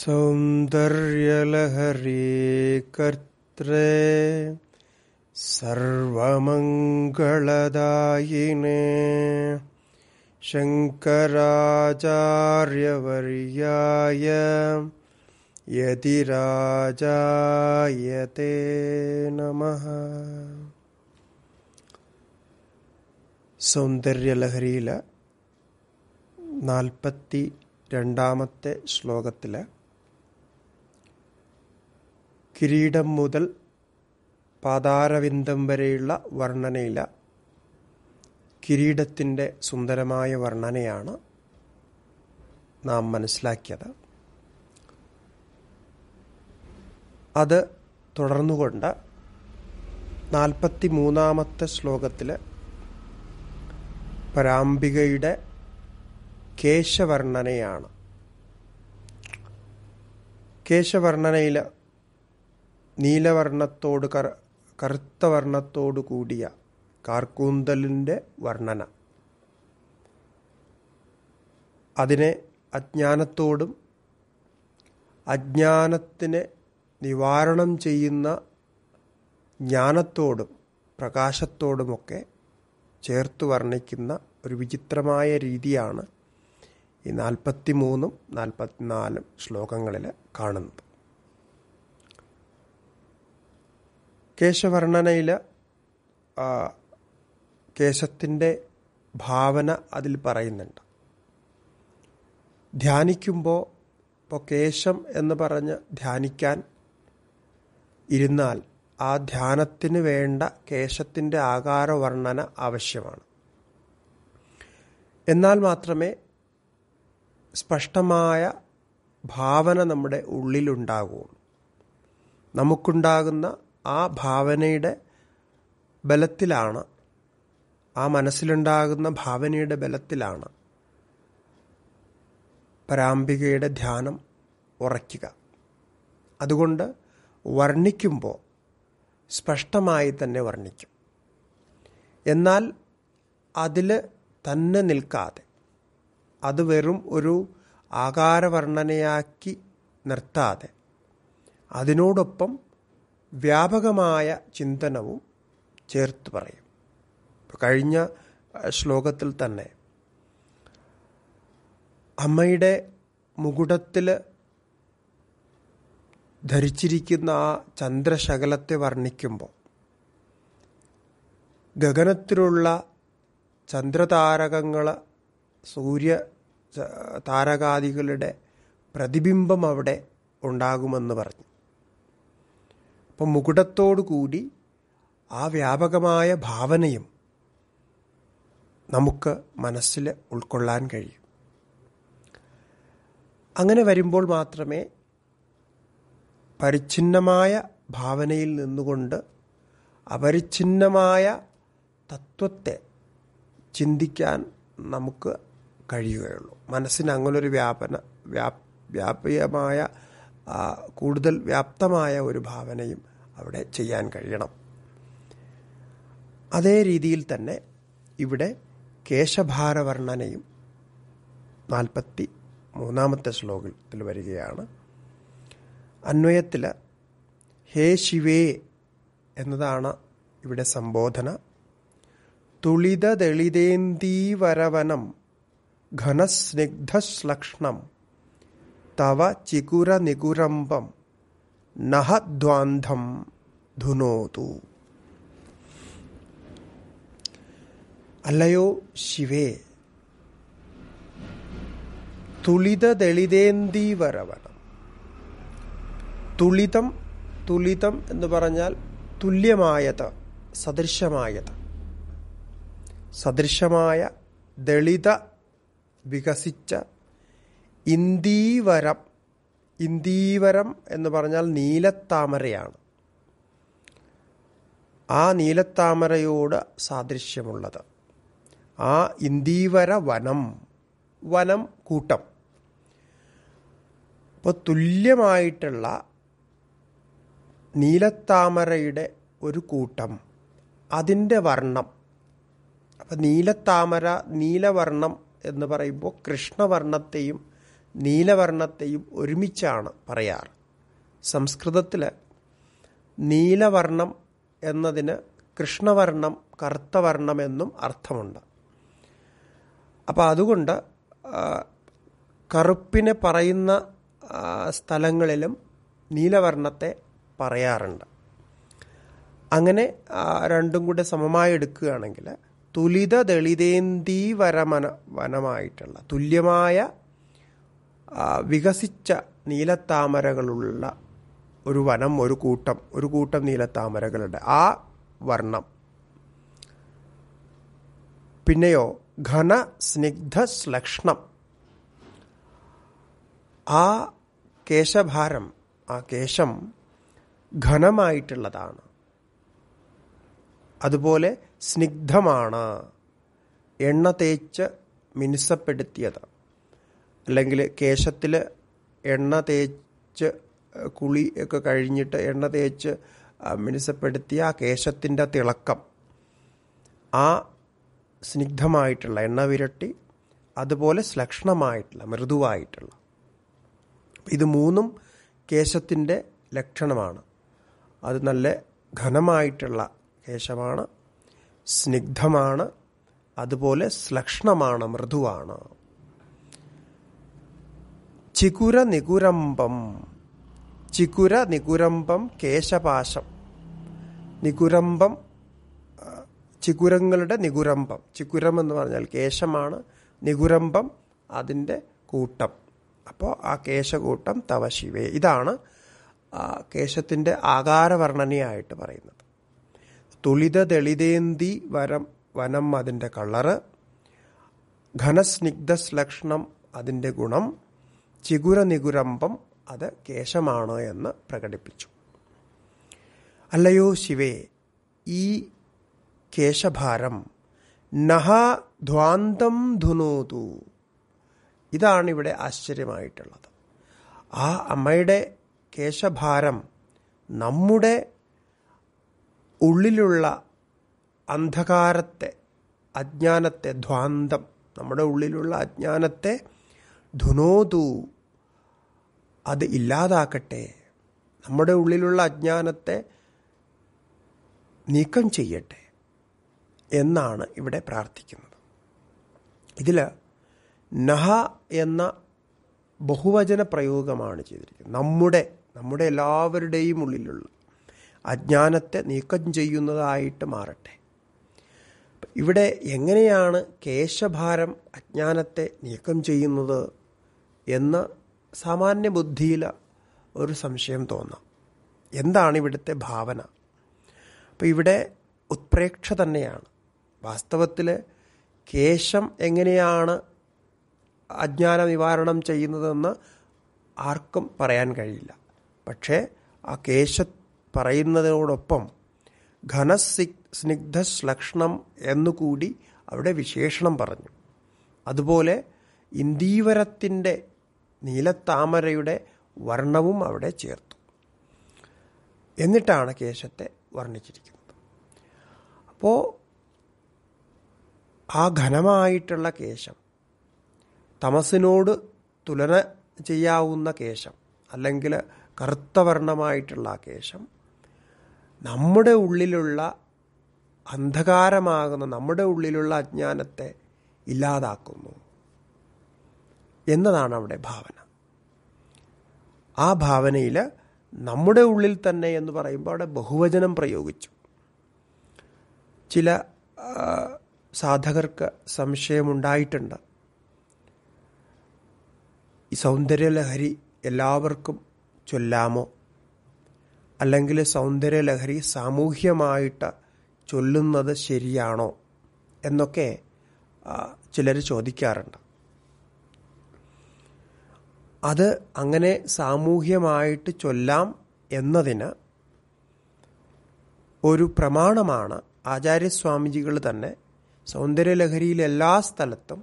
सौन्दर्यलहरे कर्त्रे सर्वमङ्गलदायिने शङ्कराचार्यवर्याय यतिराजायते नमः സൗന്ദര്യലഹരിയിലെ നാൽപ്പത്തി രണ്ടാമത്തെ ശ്ലോകത്തിലെ കിരീടം മുതൽ പാതാരവിന്ദം വരെയുള്ള വർണ്ണനയില കിരീടത്തിൻ്റെ സുന്ദരമായ വർണ്ണനയാണ് നാം മനസ്സിലാക്കിയത് അത് തുടർന്നുകൊണ്ട് നാൽപ്പത്തി മൂന്നാമത്തെ ശ്ലോകത്തിൽ പരാമ്പികയുടെ കേശവർണ്ണനയാണ് കേശവർണ്ണനയിൽ നീലവർണത്തോട് കർ കറുത്ത വർണ്ണത്തോടു കൂടിയ കാർക്കൂന്തലിൻ്റെ വർണ്ണന അതിനെ അജ്ഞാനത്തോടും അജ്ഞാനത്തിനെ നിവാരണം ചെയ്യുന്ന ജ്ഞാനത്തോടും പ്രകാശത്തോടുമൊക്കെ ചേർത്ത് വർണ്ണിക്കുന്ന ഒരു വിചിത്രമായ രീതിയാണ് ഈ നാൽപ്പത്തി മൂന്നും നാൽപ്പത്തിനാലും ശ്ലോകങ്ങളിൽ കാണുന്നത് കേശവർണ്ണനയിൽ കേശത്തിൻ്റെ ഭാവന അതിൽ പറയുന്നുണ്ട് ധ്യാനിക്കുമ്പോൾ ഇപ്പോൾ കേശം എന്ന് പറഞ്ഞ് ധ്യാനിക്കാൻ ഇരുന്നാൽ ആ ധ്യാനത്തിന് വേണ്ട കേശത്തിൻ്റെ ആകാര വർണ്ണന ആവശ്യമാണ് എന്നാൽ മാത്രമേ സ്പഷ്ടമായ ഭാവന നമ്മുടെ ഉള്ളിലുണ്ടാകുള്ളൂ നമുക്കുണ്ടാകുന്ന ആ ഭാവനയുടെ ബലത്തിലാണ് ആ മനസ്സിലുണ്ടാകുന്ന ഭാവനയുടെ ബലത്തിലാണ് പരാമ്പികയുടെ ധ്യാനം ഉറയ്ക്കുക അതുകൊണ്ട് വർണ്ണിക്കുമ്പോൾ സ്പഷ്ടമായി തന്നെ വർണ്ണിക്കും എന്നാൽ അതിൽ തന്നെ നിൽക്കാതെ അത് വെറും ഒരു ആകാരവർണ്ണനയാക്കി നിർത്താതെ അതിനോടൊപ്പം വ്യാപകമായ ചിന്തനവും ചേർത്ത് പറയും കഴിഞ്ഞ ശ്ലോകത്തിൽ തന്നെ അമ്മയുടെ മുകുടത്തിൽ ധരിച്ചിരിക്കുന്ന ആ ചന്ദ്രശകലത്തെ വർണ്ണിക്കുമ്പോൾ ഗഗനത്തിലുള്ള ചന്ദ്രതാരകങ്ങൾ സൂര്യ താരകാദികളുടെ പ്രതിബിംബം അവിടെ ഉണ്ടാകുമെന്ന് പറഞ്ഞു അപ്പം മുകുടത്തോടുകൂടി ആ വ്യാപകമായ ഭാവനയും നമുക്ക് മനസ്സിൽ ഉൾക്കൊള്ളാൻ കഴിയും അങ്ങനെ വരുമ്പോൾ മാത്രമേ പരിച്ഛിന്നമായ ഭാവനയിൽ നിന്നുകൊണ്ട് അപരിച്ഛിന്നമായ തത്വത്തെ ചിന്തിക്കാൻ നമുക്ക് കഴിയുകയുള്ളൂ മനസ്സിന് അങ്ങനൊരു വ്യാപന വ്യാപ്യമായ കൂടുതൽ വ്യാപ്തമായ ഒരു ഭാവനയും അവിടെ ചെയ്യാൻ കഴിയണം അതേ രീതിയിൽ തന്നെ ഇവിടെ കേശഭാരവർണ്ണനയും നാൽപ്പത്തി മൂന്നാമത്തെ ശ്ലോകത്തിൽ വരികയാണ് അന്വയത്തിൽ ഹേ ശിവേ എന്നതാണ് ഇവിടെ സംബോധന തുളിതദളിതേന്തീവരവനം ഘനസ്നിഗ്ധശ്ലക്ഷണം തവ ചികുരനികുരമ്പം നഹദ്വാന്ധം ധുനോതു അല്ലയോ ശിവേ തുളിതദളിതേന്ദീവരവണം തുളിതം തുളിതം എന്ന് പറഞ്ഞാൽ തുല്യമായത് സദൃശമായത് സദൃശമായ ദളിത വികസിച്ച ഇന്ദീവരം ഇന്ദീവരം എന്ന് പറഞ്ഞാൽ നീലത്താമരയാണ് ആ നീലത്താമരയോട് സാദൃശ്യമുള്ളത് ആ ഇന്ദീവര വനം വനം കൂട്ടം അപ്പോൾ തുല്യമായിട്ടുള്ള നീലത്താമരയുടെ ഒരു കൂട്ടം അതിൻ്റെ വർണ്ണം അപ്പം നീലത്താമര നീലവർണ്ണം എന്ന് പറയുമ്പോൾ കൃഷ്ണവർണ്ണത്തെയും നീലവർണത്തെയും ഒരുമിച്ചാണ് പറയാറ് സംസ്കൃതത്തിൽ നീലവർണ്ണം എന്നതിന് കൃഷ്ണവർണം കറുത്തവർണ്ണം എന്നും അർത്ഥമുണ്ട് അപ്പോൾ അതുകൊണ്ട് കറുപ്പിനെ പറയുന്ന സ്ഥലങ്ങളിലും നീലവർണ്ണത്തെ പറയാറുണ്ട് അങ്ങനെ രണ്ടും കൂടെ സമമായി എടുക്കുകയാണെങ്കിൽ തുലിത ദളിതേന്തീവരമന വനമായിട്ടുള്ള തുല്യമായ വികസിച്ച നീലത്താമരകളുള്ള ഒരു വനം ഒരു കൂട്ടം ഒരു കൂട്ടം നീലത്താമരകളുണ്ട് ആ വർണ്ണം പിന്നെയോ ഘന സ്നിഗ്ധ ശ്ലക്ഷ്ണം ആ കേശഭാരം ആ കേശം ഘനമായിട്ടുള്ളതാണ് അതുപോലെ സ്നിഗ്ധമാണ് എണ്ണ തേച്ച് മിനുസപ്പെടുത്തിയതാണ് അല്ലെങ്കിൽ കേശത്തിൽ എണ്ണ തേച്ച് കുളി ഒക്കെ കഴിഞ്ഞിട്ട് എണ്ണ തേച്ച് മിനുസപ്പെടുത്തിയ ആ കേശത്തിൻ്റെ തിളക്കം ആ സ്നിഗ്ധമായിട്ടുള്ള എണ്ണ വിരട്ടി അതുപോലെ ശ്ലക്ഷണമായിട്ടുള്ള മൃദുവായിട്ടുള്ള ഇത് മൂന്നും കേശത്തിൻ്റെ ലക്ഷണമാണ് അത് നല്ല ഘനമായിട്ടുള്ള കേശമാണ് സ്നിഗ്ധമാണ് അതുപോലെ ശ്ലക്ഷണമാണ് മൃദുവാണ് ചികുര നികുരമ്പം ചികുര നികുരമ്പം കേശപാശം നികുരമ്പം ചികുരങ്ങളുടെ നികുരമ്പം ചികുരം എന്ന് പറഞ്ഞാൽ കേശമാണ് നികുരമ്പം അതിൻ്റെ കൂട്ടം അപ്പോൾ ആ കേശകൂട്ടം തവ ശിവേ ഇതാണ് കേശത്തിൻ്റെ ആകാരവർണ്ണനയായിട്ട് പറയുന്നത് തുളിത തെളിതേന്തി വരം വനം അതിൻ്റെ കളറ് ഘനസ്നിഗ്ധ ശ്ലക്ഷണം അതിൻ്റെ ഗുണം ചിഗുര നിഗുരമ്പം അത് കേശമാണ് എന്ന് പ്രകടിപ്പിച്ചു അല്ലയോ ശിവേ ഈ കേശഭാരം നഹ ധ്വാന്തം ധുനൂതു ഇതാണ് ഇവിടെ ആശ്ചര്യമായിട്ടുള്ളത് ആ അമ്മയുടെ കേശഭാരം നമ്മുടെ ഉള്ളിലുള്ള അന്ധകാരത്തെ അജ്ഞാനത്തെ ധ്വാന്തം നമ്മുടെ ഉള്ളിലുള്ള അജ്ഞാനത്തെ ധുനോതു അത് ഇല്ലാതാക്കട്ടെ നമ്മുടെ ഉള്ളിലുള്ള അജ്ഞാനത്തെ നീക്കം ചെയ്യട്ടെ എന്നാണ് ഇവിടെ പ്രാർത്ഥിക്കുന്നത് ഇതിൽ നഹ എന്ന ബഹുവചന പ്രയോഗമാണ് ചെയ്തിരിക്കുന്നത് നമ്മുടെ നമ്മുടെ എല്ലാവരുടെയും ഉള്ളിലുള്ള അജ്ഞാനത്തെ നീക്കം ചെയ്യുന്നതായിട്ട് മാറട്ടെ ഇവിടെ എങ്ങനെയാണ് കേശഭാരം അജ്ഞാനത്തെ നീക്കം ചെയ്യുന്നത് എന്ന് സാമാന്യ ബുദ്ധിയിൽ ഒരു സംശയം തോന്നാം എന്താണ് ഇവിടുത്തെ ഭാവന അപ്പോൾ ഇവിടെ ഉത്പ്രേക്ഷ തന്നെയാണ് വാസ്തവത്തിൽ കേശം എങ്ങനെയാണ് അജ്ഞാന നിവാരണം ചെയ്യുന്നതെന്ന് ആർക്കും പറയാൻ കഴിയില്ല പക്ഷേ ആ കേശ പറയുന്നതിനോടൊപ്പം ഘനസി സ്നിഗ്ധശ്ലക്ഷണം എന്നുകൂടി അവിടെ വിശേഷണം പറഞ്ഞു അതുപോലെ ഇന്ദീവരത്തിൻ്റെ നീലത്താമരയുടെ വർണ്ണവും അവിടെ ചേർത്തു എന്നിട്ടാണ് കേശത്തെ വർണ്ണിച്ചിരിക്കുന്നത് അപ്പോൾ ആ ഘനമായിട്ടുള്ള കേശം തമസിനോട് തുലന ചെയ്യാവുന്ന കേശം അല്ലെങ്കിൽ കറുത്തവർണമായിട്ടുള്ള ആ കേശം നമ്മുടെ ഉള്ളിലുള്ള അന്ധകാരമാകുന്ന നമ്മുടെ ഉള്ളിലുള്ള അജ്ഞാനത്തെ ഇല്ലാതാക്കുന്നു എന്നതാണ് അവിടെ ഭാവന ആ ഭാവനയിൽ നമ്മുടെ ഉള്ളിൽ തന്നെ എന്ന് പറയുമ്പോൾ അവിടെ ബഹുവചനം പ്രയോഗിച്ചു ചില സാധകർക്ക് സംശയമുണ്ടായിട്ടുണ്ട് ഈ സൗന്ദര്യലഹരി എല്ലാവർക്കും ചൊല്ലാമോ അല്ലെങ്കിൽ സൗന്ദര്യലഹരി സാമൂഹ്യമായിട്ട് ചൊല്ലുന്നത് ശരിയാണോ എന്നൊക്കെ ചിലർ ചോദിക്കാറുണ്ട് അത് അങ്ങനെ സാമൂഹ്യമായിട്ട് ചൊല്ലാം എന്നതിന് ഒരു പ്രമാണമാണ് ആചാര്യസ്വാമിജികൾ തന്നെ സൗന്ദര്യലഹരിയിൽ എല്ലാ സ്ഥലത്തും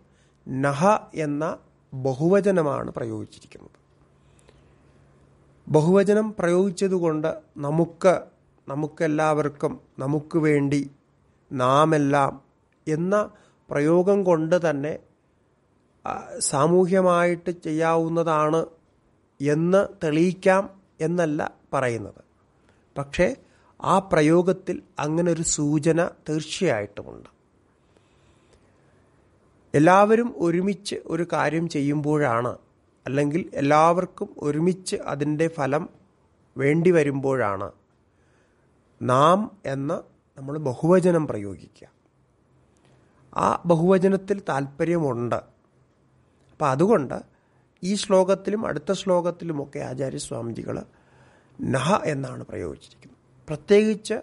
നഹ എന്ന ബഹുവചനമാണ് പ്രയോഗിച്ചിരിക്കുന്നത് ബഹുവചനം പ്രയോഗിച്ചതുകൊണ്ട് നമുക്ക് നമുക്കെല്ലാവർക്കും നമുക്ക് വേണ്ടി നാമെല്ലാം എന്ന പ്രയോഗം കൊണ്ട് തന്നെ സാമൂഹ്യമായിട്ട് ചെയ്യാവുന്നതാണ് എന്ന് തെളിയിക്കാം എന്നല്ല പറയുന്നത് പക്ഷേ ആ പ്രയോഗത്തിൽ അങ്ങനെ ഒരു സൂചന തീർച്ചയായിട്ടുമുണ്ട് എല്ലാവരും ഒരുമിച്ച് ഒരു കാര്യം ചെയ്യുമ്പോഴാണ് അല്ലെങ്കിൽ എല്ലാവർക്കും ഒരുമിച്ച് അതിൻ്റെ ഫലം വേണ്ടി വരുമ്പോഴാണ് നാം എന്ന നമ്മൾ ബഹുവചനം പ്രയോഗിക്കുക ആ ബഹുവചനത്തിൽ താല്പര്യമുണ്ട് അപ്പം അതുകൊണ്ട് ഈ ശ്ലോകത്തിലും അടുത്ത ശ്ലോകത്തിലുമൊക്കെ ആചാര്യസ്വാമിജികൾ നഹ എന്നാണ് പ്രയോഗിച്ചിരിക്കുന്നത് പ്രത്യേകിച്ച്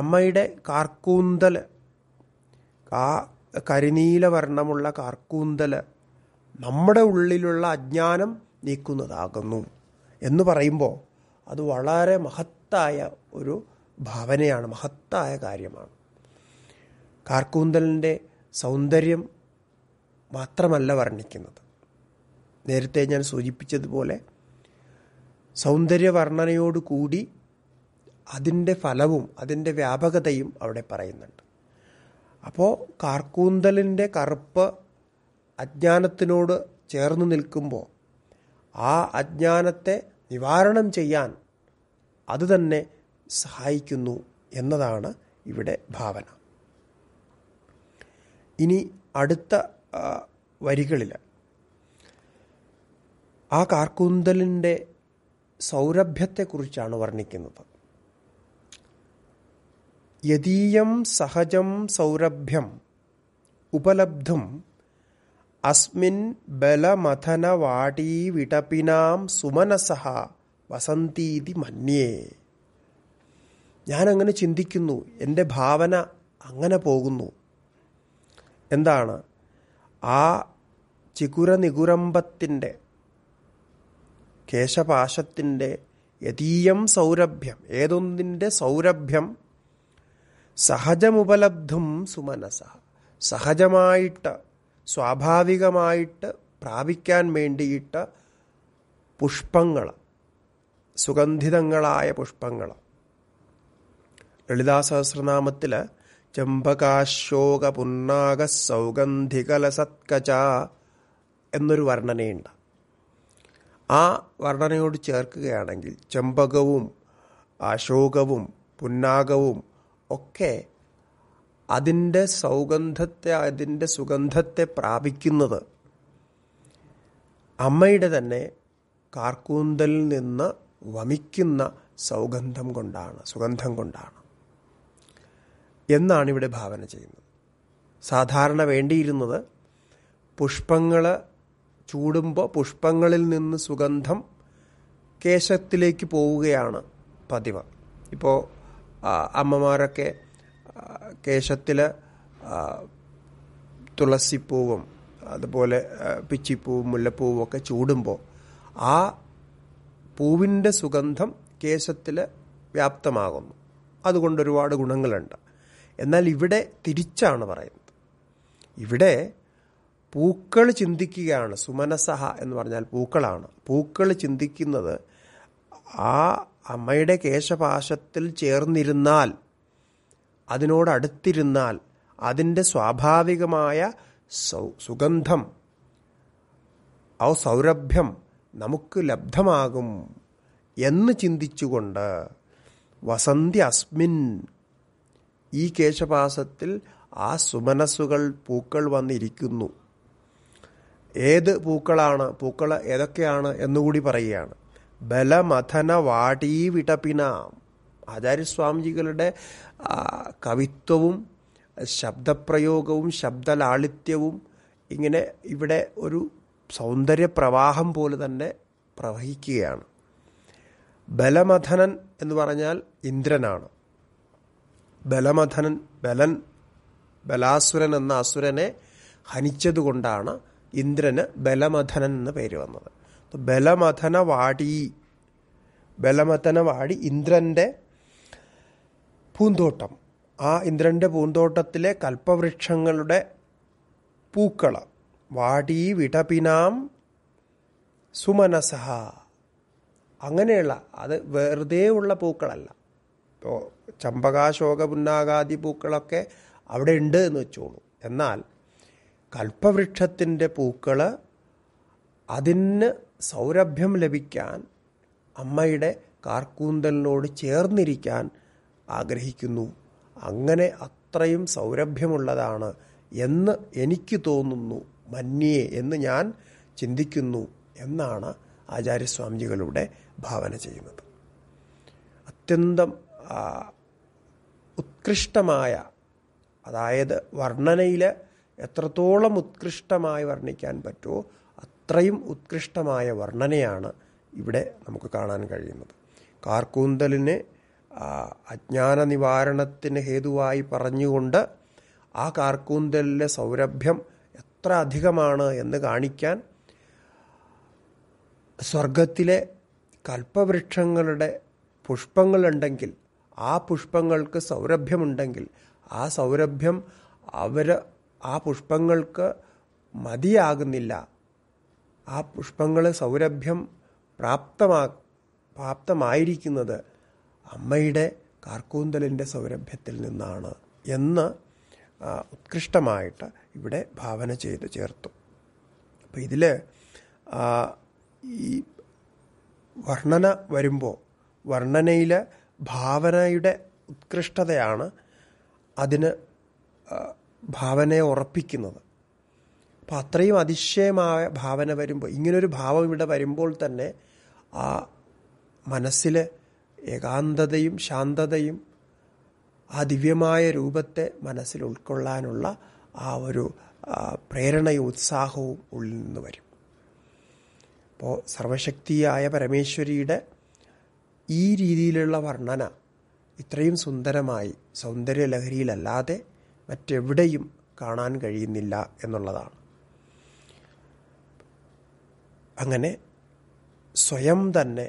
അമ്മയുടെ കാർക്കൂന്തൽ ആ കരിനീല വർണ്ണമുള്ള കാർക്കൂന്തൽ നമ്മുടെ ഉള്ളിലുള്ള അജ്ഞാനം നീക്കുന്നതാകുന്നു എന്ന് പറയുമ്പോൾ അത് വളരെ മഹത്തായ ഒരു ഭാവനയാണ് മഹത്തായ കാര്യമാണ് കാർക്കൂന്തലിൻ്റെ സൗന്ദര്യം മാത്രമല്ല വർണ്ണിക്കുന്നത് നേരത്തെ ഞാൻ സൂചിപ്പിച്ചതുപോലെ സൗന്ദര്യവർണ്ണനയോടുകൂടി അതിൻ്റെ ഫലവും അതിൻ്റെ വ്യാപകതയും അവിടെ പറയുന്നുണ്ട് അപ്പോൾ കാർക്കൂന്തലിൻ്റെ കറുപ്പ് അജ്ഞാനത്തിനോട് ചേർന്ന് നിൽക്കുമ്പോൾ ആ അജ്ഞാനത്തെ നിവാരണം ചെയ്യാൻ അത് തന്നെ സഹായിക്കുന്നു എന്നതാണ് ഇവിടെ ഭാവന ഇനി അടുത്ത വരികളിൽ ആ കാർക്കൂന്തലിൻ്റെ സൗരഭ്യത്തെക്കുറിച്ചാണ് വർണ്ണിക്കുന്നത് യദീയം സഹജം സൗരഭ്യം ഉപലബ്ധം അസ്മിൻ ബലമഥനവാടീവിടപ്പിനാം വിടപിനാം സുമനസഹ വസന്തീതി മന്യേ ഞാനങ്ങനെ ചിന്തിക്കുന്നു എൻ്റെ ഭാവന അങ്ങനെ പോകുന്നു എന്താണ് ആ ചികുര നികുരമ്പത്തിൻ്റെ കേശപാശത്തിൻ്റെ യതീയം സൗരഭ്യം ഏതൊന്നിൻ്റെ സൗരഭ്യം സഹജമുപലബ്ധും സുമനസ സഹജമായിട്ട് സ്വാഭാവികമായിട്ട് പ്രാപിക്കാൻ വേണ്ടിയിട്ട് പുഷ്പങ്ങൾ സുഗന്ധിതങ്ങളായ പുഷ്പങ്ങൾ ലളിതാ സഹസ്രനാമത്തിൽ ചമ്പകാശോകപുന്നാക സൗഗന്ധികലസത്കച എന്നൊരു വർണ്ണനയുണ്ട് ആ വർണ്ണനയോട് ചേർക്കുകയാണെങ്കിൽ ചെമ്പകവും അശോകവും പുന്നാകവും ഒക്കെ അതിൻ്റെ സൗഗന്ധത്തെ അതിൻ്റെ സുഗന്ധത്തെ പ്രാപിക്കുന്നത് അമ്മയുടെ തന്നെ കാർക്കൂന്തലിൽ നിന്ന് വമിക്കുന്ന സൗഗന്ധം കൊണ്ടാണ് സുഗന്ധം കൊണ്ടാണ് എന്നാണ് ഇവിടെ ഭാവന ചെയ്യുന്നത് സാധാരണ വേണ്ടിയിരുന്നത് പുഷ്പങ്ങൾ ചൂടുമ്പോൾ പുഷ്പങ്ങളിൽ നിന്ന് സുഗന്ധം കേശത്തിലേക്ക് പോവുകയാണ് പതിവ് ഇപ്പോൾ അമ്മമാരൊക്കെ കേശത്തിൽ തുളസിപ്പൂവും അതുപോലെ പിച്ചിപ്പൂവും മുല്ലപ്പൂവും ഒക്കെ ചൂടുമ്പോൾ ആ പൂവിൻ്റെ സുഗന്ധം കേശത്തിൽ വ്യാപ്തമാകുന്നു അതുകൊണ്ട് ഒരുപാട് ഗുണങ്ങളുണ്ട് എന്നാൽ ഇവിടെ തിരിച്ചാണ് പറയുന്നത് ഇവിടെ പൂക്കൾ ചിന്തിക്കുകയാണ് സുമനസഹ എന്ന് പറഞ്ഞാൽ പൂക്കളാണ് പൂക്കൾ ചിന്തിക്കുന്നത് ആ അമ്മയുടെ കേശപാശത്തിൽ ചേർന്നിരുന്നാൽ അതിനോട് അടുത്തിരുന്നാൽ അതിൻ്റെ സ്വാഭാവികമായ സുഗന്ധം ആ സൗരഭ്യം നമുക്ക് ലബ്ധമാകും എന്ന് ചിന്തിച്ചുകൊണ്ട് വസന്തി അസ്മിൻ ഈ കേശപാസത്തിൽ ആ സുമനസ്സുകൾ പൂക്കൾ വന്നിരിക്കുന്നു ഏത് പൂക്കളാണ് പൂക്കൾ ഏതൊക്കെയാണ് എന്നുകൂടി പറയുകയാണ് ബലമഥന വാടീ വിടപ്പിന ആചാര്യസ്വാമിജികളുടെ കവിത്വവും ശബ്ദപ്രയോഗവും ശബ്ദലാളിത്യവും ഇങ്ങനെ ഇവിടെ ഒരു സൗന്ദര്യപ്രവാഹം പോലെ തന്നെ പ്രവഹിക്കുകയാണ് ബലമഥനൻ എന്ന് പറഞ്ഞാൽ ഇന്ദ്രനാണ് ബലമഥനൻ ബലൻ ബലാസുരൻ എന്ന അസുരനെ ഹനിച്ചതുകൊണ്ടാണ് ഇന്ദ്രന് ബലമഥനൻ എന്ന പേര് വന്നത് ബലമഥന വാടി ബലമഥന വാടി ഇന്ദ്രൻ്റെ പൂന്തോട്ടം ആ ഇന്ദ്രൻ്റെ പൂന്തോട്ടത്തിലെ കൽപ്പവൃക്ഷങ്ങളുടെ പൂക്കള വാടി വിടപിനാം സുമനസഹ അങ്ങനെയുള്ള അത് വെറുതെ ഉള്ള പൂക്കളല്ല ഇപ്പോൾ ചമ്പകാശോക പുന്നാകാദി പൂക്കളൊക്കെ അവിടെ ഉണ്ട് എന്ന് വെച്ചോളൂ എന്നാൽ കൽപ്പവൃക്ഷത്തിൻ്റെ പൂക്കൾ അതിന് സൗരഭ്യം ലഭിക്കാൻ അമ്മയുടെ കാർക്കൂന്തലിനോട് ചേർന്നിരിക്കാൻ ആഗ്രഹിക്കുന്നു അങ്ങനെ അത്രയും സൗരഭ്യമുള്ളതാണ് എന്ന് എനിക്ക് തോന്നുന്നു മന്യേ എന്ന് ഞാൻ ചിന്തിക്കുന്നു എന്നാണ് ആചാര്യസ്വാമിജികളുടെ ഭാവന ചെയ്യുന്നത് അത്യന്തം ഉത്കൃഷ്ടമായ അതായത് വർണ്ണനയിൽ എത്രത്തോളം ഉത്കൃഷ്ടമായി വർണ്ണിക്കാൻ പറ്റുമോ അത്രയും ഉത്കൃഷ്ടമായ വർണ്ണനയാണ് ഇവിടെ നമുക്ക് കാണാൻ കഴിയുന്നത് കാർക്കൂന്തലിന് അജ്ഞാന നിവാരണത്തിന് ഹേതുവായി പറഞ്ഞുകൊണ്ട് ആ കാർക്കൂന്തലിലെ സൗരഭ്യം എത്ര അധികമാണ് എന്ന് കാണിക്കാൻ സ്വർഗത്തിലെ കൽപ്പവൃക്ഷങ്ങളുടെ പുഷ്പങ്ങളുണ്ടെങ്കിൽ ആ പുഷ്പങ്ങൾക്ക് സൗരഭ്യമുണ്ടെങ്കിൽ ആ സൗരഭ്യം അവർ ആ പുഷ്പങ്ങൾക്ക് മതിയാകുന്നില്ല ആ പുഷ്പങ്ങൾ സൗരഭ്യം പ്രാപ്തമാ പ്രാപ്തമായിരിക്കുന്നത് അമ്മയുടെ കാർക്കൂന്തലിൻ്റെ സൗരഭ്യത്തിൽ നിന്നാണ് എന്ന് ഉത്കൃഷ്ടമായിട്ട് ഇവിടെ ഭാവന ചെയ്ത് ചേർത്തു അപ്പോൾ ഇതിൽ ഈ വർണ്ണന വരുമ്പോൾ വർണ്ണനയിൽ ഭാവനയുടെ ഉത്കൃഷ്ടതയാണ് അതിന് ഭാവനയെ ഉറപ്പിക്കുന്നത് അപ്പം അത്രയും അതിശയമായ ഭാവന വരുമ്പോൾ ഇങ്ങനൊരു ഭാവം ഇവിടെ വരുമ്പോൾ തന്നെ ആ മനസ്സിൽ ഏകാന്തതയും ശാന്തതയും ആ ദിവ്യമായ രൂപത്തെ മനസ്സിൽ ഉൾക്കൊള്ളാനുള്ള ആ ഒരു പ്രേരണയും ഉത്സാഹവും ഉള്ളിൽ നിന്ന് വരും അപ്പോൾ സർവശക്തിയായ പരമേശ്വരിയുടെ ഈ രീതിയിലുള്ള വർണ്ണന ഇത്രയും സുന്ദരമായി സൗന്ദര്യലഹരിയിലല്ലാതെ മറ്റെവിടെയും കാണാൻ കഴിയുന്നില്ല എന്നുള്ളതാണ് അങ്ങനെ സ്വയം തന്നെ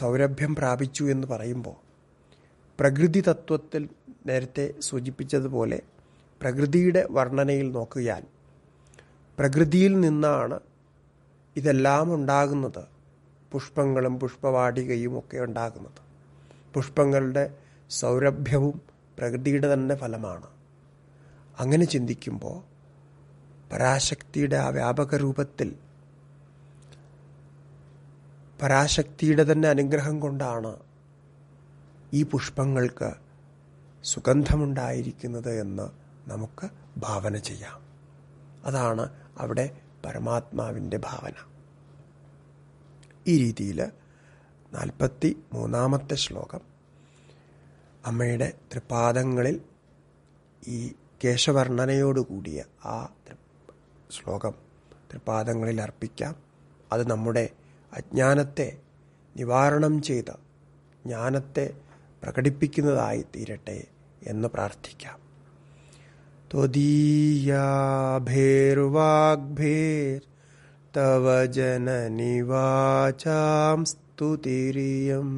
സൗരഭ്യം പ്രാപിച്ചു എന്ന് പറയുമ്പോൾ പ്രകൃതി തത്വത്തിൽ നേരത്തെ സൂചിപ്പിച്ചതുപോലെ പ്രകൃതിയുടെ വർണ്ണനയിൽ നോക്കുകയാൽ പ്രകൃതിയിൽ നിന്നാണ് ഇതെല്ലാം ഉണ്ടാകുന്നത് പുഷ്പങ്ങളും പുഷ്പവാടികയും ഒക്കെ ഉണ്ടാകുന്നത് പുഷ്പങ്ങളുടെ സൗരഭ്യവും പ്രകൃതിയുടെ തന്നെ ഫലമാണ് അങ്ങനെ ചിന്തിക്കുമ്പോൾ പരാശക്തിയുടെ ആ വ്യാപക രൂപത്തിൽ പരാശക്തിയുടെ തന്നെ അനുഗ്രഹം കൊണ്ടാണ് ഈ പുഷ്പങ്ങൾക്ക് സുഗന്ധമുണ്ടായിരിക്കുന്നത് എന്ന് നമുക്ക് ഭാവന ചെയ്യാം അതാണ് അവിടെ പരമാത്മാവിൻ്റെ ഭാവന ഈ രീതിയിൽ നാൽപ്പത്തി മൂന്നാമത്തെ ശ്ലോകം അമ്മയുടെ തൃപാദങ്ങളിൽ ഈ കേശവർണ്ണനയോടുകൂടിയ ആ ശ്ലോകം തൃപാദങ്ങളിൽ അർപ്പിക്കാം അത് നമ്മുടെ അജ്ഞാനത്തെ നിവാരണം ചെയ്ത് ജ്ഞാനത്തെ പ്രകടിപ്പിക്കുന്നതായി തീരട്ടെ എന്ന് പ്രാർത്ഥിക്കാം ത്വദീയാഭേർവാഗ്ഭേർ तव जननिवाचां स्तुतिरियम्